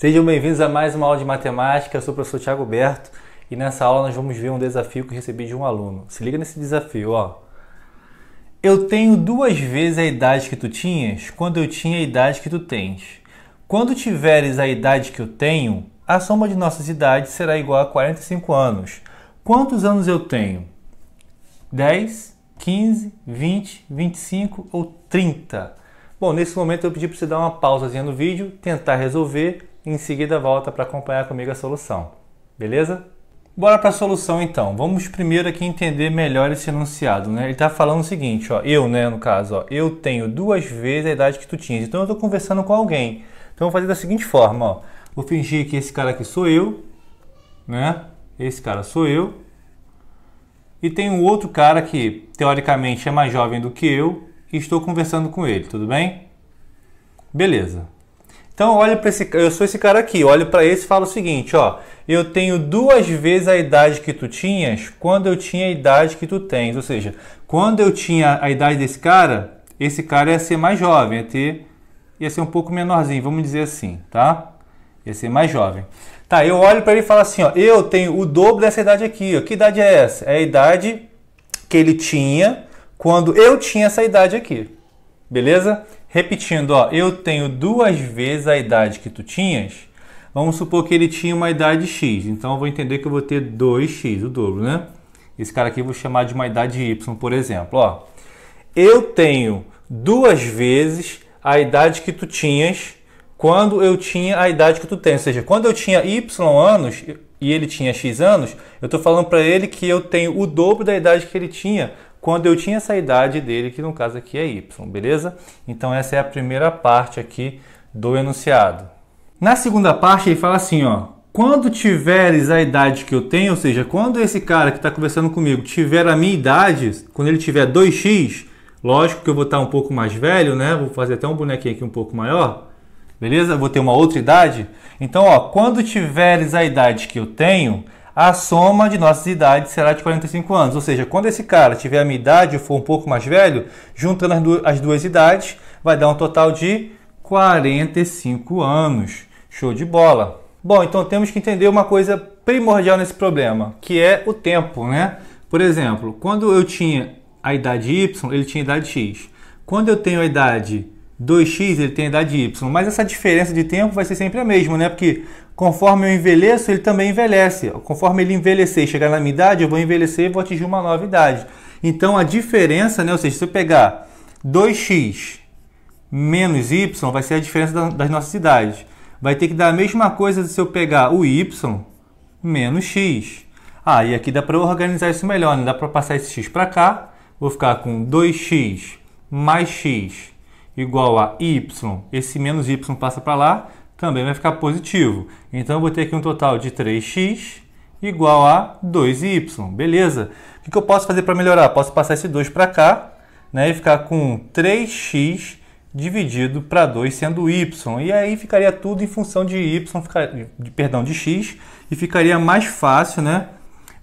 Sejam bem-vindos a mais uma aula de matemática. Eu sou o professor Tiago Berto e nessa aula nós vamos ver um desafio que recebi de um aluno. Se liga nesse desafio, ó. Eu tenho duas vezes a idade que tu tinhas quando eu tinha a idade que tu tens. Quando tiveres a idade que eu tenho, a soma de nossas idades será igual a 45 anos. Quantos anos eu tenho? 10, 15, 20, 25 ou 30? Bom, nesse momento eu pedi para você dar uma pausazinha no vídeo, tentar resolver em seguida volta para acompanhar comigo a solução. Beleza? Bora para a solução então. Vamos primeiro aqui entender melhor esse enunciado, né? Ele está falando o seguinte, ó, eu, né, no caso, ó, eu tenho duas vezes a idade que tu tinhas. Então eu estou conversando com alguém. Então eu vou fazer da seguinte forma, ó. Vou fingir que esse cara aqui sou eu, né? Esse cara sou eu. E tem um outro cara que teoricamente é mais jovem do que eu e estou conversando com ele, tudo bem? Beleza. Então olha para esse, eu sou esse cara aqui, olho para esse e falo o seguinte, ó, eu tenho duas vezes a idade que tu tinhas quando eu tinha a idade que tu tens, ou seja, quando eu tinha a idade desse cara, esse cara ia ser mais jovem, ia ter ia ser um pouco menorzinho, vamos dizer assim, tá? Ia ser mais jovem. Tá, eu olho para ele e falo assim, ó, eu tenho o dobro dessa idade aqui, ó. Que idade é essa? É a idade que ele tinha quando eu tinha essa idade aqui. Beleza? Repetindo, ó, eu tenho duas vezes a idade que tu tinhas. Vamos supor que ele tinha uma idade x, então eu vou entender que eu vou ter 2x, o dobro, né? Esse cara aqui eu vou chamar de uma idade y, por exemplo, ó. Eu tenho duas vezes a idade que tu tinhas quando eu tinha a idade que tu tem. Ou seja, quando eu tinha y anos e ele tinha x anos, eu estou falando para ele que eu tenho o dobro da idade que ele tinha quando eu tinha essa idade dele, que no caso aqui é Y, beleza? Então essa é a primeira parte aqui do enunciado. Na segunda parte ele fala assim, ó, quando tiveres a idade que eu tenho, ou seja, quando esse cara que está conversando comigo tiver a minha idade, quando ele tiver 2x, lógico que eu vou estar tá um pouco mais velho, né? Vou fazer até um bonequinho aqui um pouco maior, beleza? Vou ter uma outra idade. Então, ó, quando tiveres a idade que eu tenho, a soma de nossas idades será de 45 anos. Ou seja, quando esse cara tiver a minha idade ou for um pouco mais velho, juntando as duas, as duas idades, vai dar um total de 45 anos. Show de bola! Bom, então temos que entender uma coisa primordial nesse problema, que é o tempo, né? Por exemplo, quando eu tinha a idade Y, ele tinha a idade X. Quando eu tenho a idade 2x, ele tem a idade Y. Mas essa diferença de tempo vai ser sempre a mesma, né? Porque Conforme eu envelheço, ele também envelhece. Conforme ele envelhecer e chegar na minha idade, eu vou envelhecer e vou atingir uma nova idade. Então a diferença, né, ou seja, se eu pegar 2x menos y, vai ser a diferença das nossas idades. Vai ter que dar a mesma coisa se eu pegar o y menos x. Ah, e aqui dá para organizar isso melhor, né? dá para passar esse x para cá, vou ficar com 2x mais x igual a y, esse menos y passa para lá, também vai ficar positivo. Então eu vou ter aqui um total de 3x igual a 2y, beleza? O que eu posso fazer para melhorar? Posso passar esse 2 para cá né, e ficar com 3x dividido para 2 sendo y. E aí ficaria tudo em função de y, ficar, perdão, de x, e ficaria mais fácil né,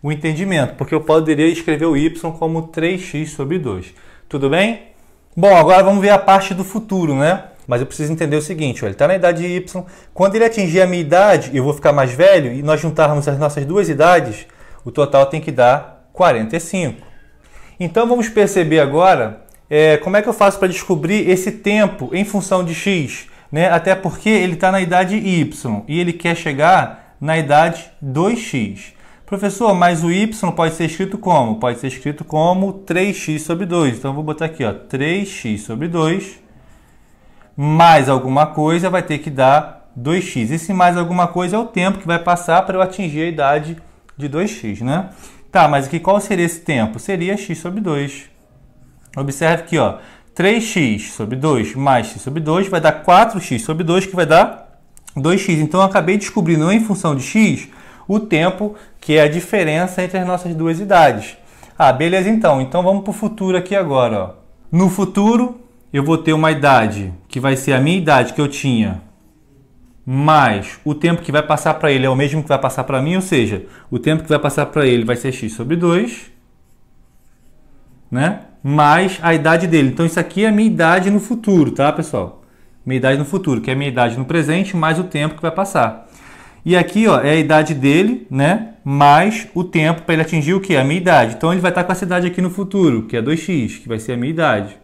o entendimento, porque eu poderia escrever o y como 3x sobre 2. Tudo bem? Bom, agora vamos ver a parte do futuro, né? Mas eu preciso entender o seguinte: ele está na idade Y. Quando ele atingir a minha idade, eu vou ficar mais velho, e nós juntarmos as nossas duas idades, o total tem que dar 45. Então vamos perceber agora é, como é que eu faço para descobrir esse tempo em função de x, né? até porque ele está na idade y e ele quer chegar na idade 2x. Professor, mas o y pode ser escrito como? Pode ser escrito como 3x sobre 2. Então eu vou botar aqui ó, 3x sobre 2 mais alguma coisa vai ter que dar 2x. Esse mais alguma coisa é o tempo que vai passar para eu atingir a idade de 2x, né? Tá, mas aqui qual seria esse tempo? Seria x sobre 2. Observe aqui, ó, 3x sobre 2 mais x sobre 2 vai dar 4x sobre 2, que vai dar 2x. Então, eu acabei descobrindo é em função de x o tempo, que é a diferença entre as nossas duas idades. Ah, beleza então. Então, vamos para o futuro aqui agora. Ó. No futuro, eu vou ter uma idade que vai ser a minha idade que eu tinha, mais o tempo que vai passar para ele é o mesmo que vai passar para mim, ou seja, o tempo que vai passar para ele vai ser x sobre 2, né? Mais a idade dele. Então isso aqui é a minha idade no futuro, tá, pessoal? Minha idade no futuro, que é a minha idade no presente mais o tempo que vai passar. E aqui, ó, é a idade dele, né? Mais o tempo para ele atingir o que? A minha idade. Então ele vai estar com essa idade aqui no futuro, que é 2x, que vai ser a minha idade.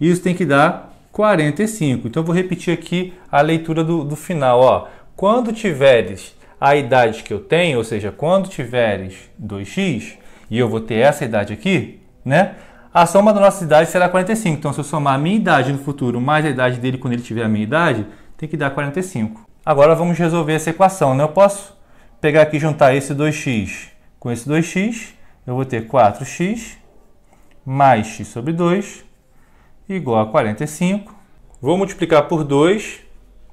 Isso tem que dar 45. Então, eu vou repetir aqui a leitura do, do final. Ó. Quando tiveres a idade que eu tenho, ou seja, quando tiveres 2x, e eu vou ter essa idade aqui, né? A soma da nossa idade será 45. Então, se eu somar a minha idade no futuro mais a idade dele quando ele tiver a minha idade, tem que dar 45. Agora vamos resolver essa equação, né? Eu posso pegar aqui e juntar esse 2x com esse 2x, eu vou ter 4x mais x sobre 2 igual a 45. Vou multiplicar por 2,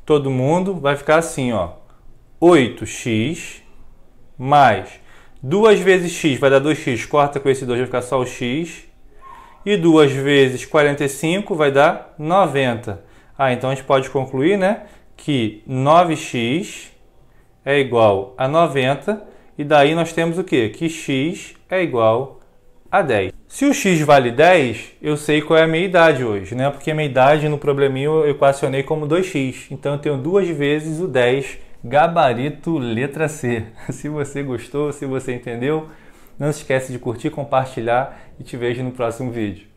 todo mundo, vai ficar assim, ó. 8x mais 2 vezes x vai dar 2x, corta com esse 2, vai ficar só o x. E 2 vezes 45 vai dar 90. Ah, então a gente pode concluir, né, que 9x é igual a 90 e daí nós temos o quê? Que x é igual a 10. Se o x vale 10, eu sei qual é a minha idade hoje, né? Porque a minha idade no probleminha eu equacionei como 2x. Então eu tenho duas vezes o 10, gabarito letra C. Se você gostou, se você entendeu, não se esquece de curtir, compartilhar e te vejo no próximo vídeo.